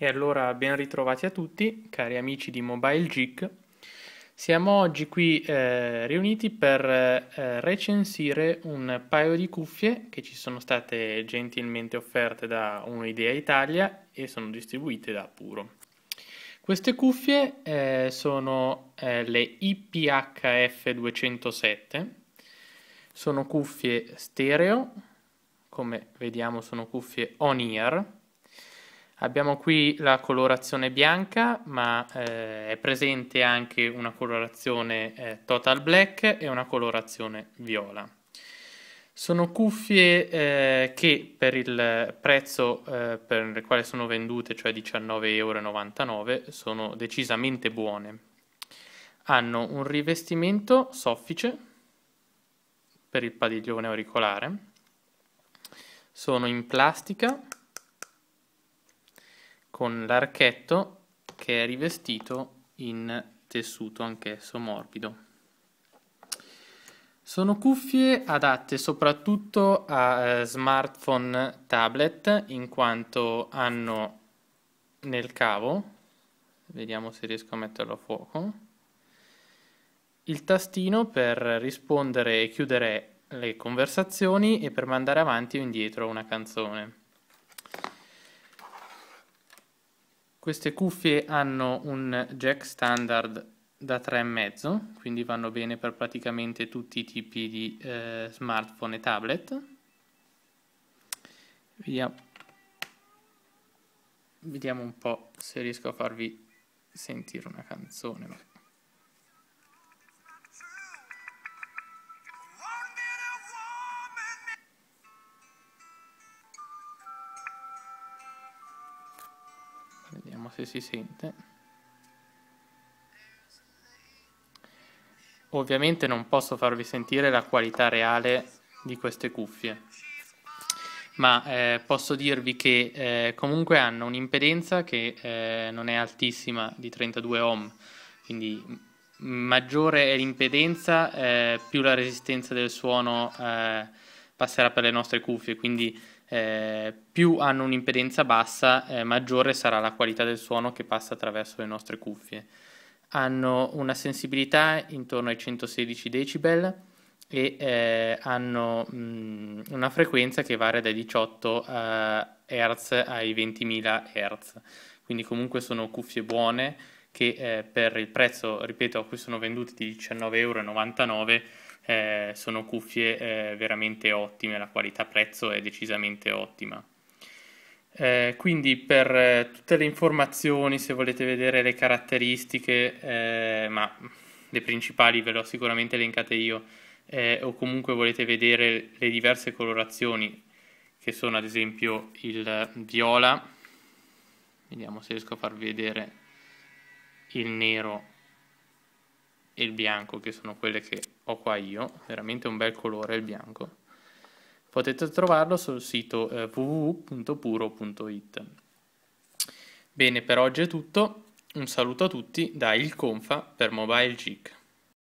E allora ben ritrovati a tutti, cari amici di Mobile Geek. Siamo oggi qui eh, riuniti per eh, recensire un paio di cuffie che ci sono state gentilmente offerte da Un'idea Italia e sono distribuite da Puro. Queste cuffie eh, sono eh, le IPHF 207, sono cuffie stereo, come vediamo sono cuffie on-ear, Abbiamo qui la colorazione bianca, ma eh, è presente anche una colorazione eh, total black e una colorazione viola. Sono cuffie eh, che per il prezzo eh, per il quale sono vendute, cioè 19,99€, sono decisamente buone. Hanno un rivestimento soffice per il padiglione auricolare, sono in plastica con l'archetto che è rivestito in tessuto anch'esso morbido. Sono cuffie adatte soprattutto a eh, smartphone tablet in quanto hanno nel cavo, vediamo se riesco a metterlo a fuoco, il tastino per rispondere e chiudere le conversazioni e per mandare avanti o indietro una canzone. Queste cuffie hanno un jack standard da 3,5, quindi vanno bene per praticamente tutti i tipi di eh, smartphone e tablet. Vediamo. Vediamo un po' se riesco a farvi sentire una canzone. vediamo se si sente ovviamente non posso farvi sentire la qualità reale di queste cuffie ma eh, posso dirvi che eh, comunque hanno un'impedenza che eh, non è altissima di 32 ohm quindi maggiore è l'impedenza eh, più la resistenza del suono eh, passerà per le nostre cuffie quindi eh, più hanno un'impedenza bassa, eh, maggiore sarà la qualità del suono che passa attraverso le nostre cuffie. Hanno una sensibilità intorno ai 116 decibel e eh, hanno mh, mm, una frequenza che varia dai 18 eh, Hz ai 20.000 Hz. Quindi comunque sono cuffie buone che eh, per il prezzo, ripeto, a cui sono venduti di 19,99 euro eh, sono cuffie eh, veramente ottime, la qualità prezzo è decisamente ottima. Eh, quindi per eh, tutte le informazioni, se volete vedere le caratteristiche, eh, ma le principali ve le ho sicuramente elencate io, eh, o comunque volete vedere le diverse colorazioni, che sono ad esempio il viola, vediamo se riesco a far vedere il nero e il bianco, che sono quelle che ho qua io, veramente un bel colore il bianco. Potete trovarlo sul sito eh, www.puro.it. Bene, per oggi è tutto. Un saluto a tutti da Il Confa per Mobile Geek.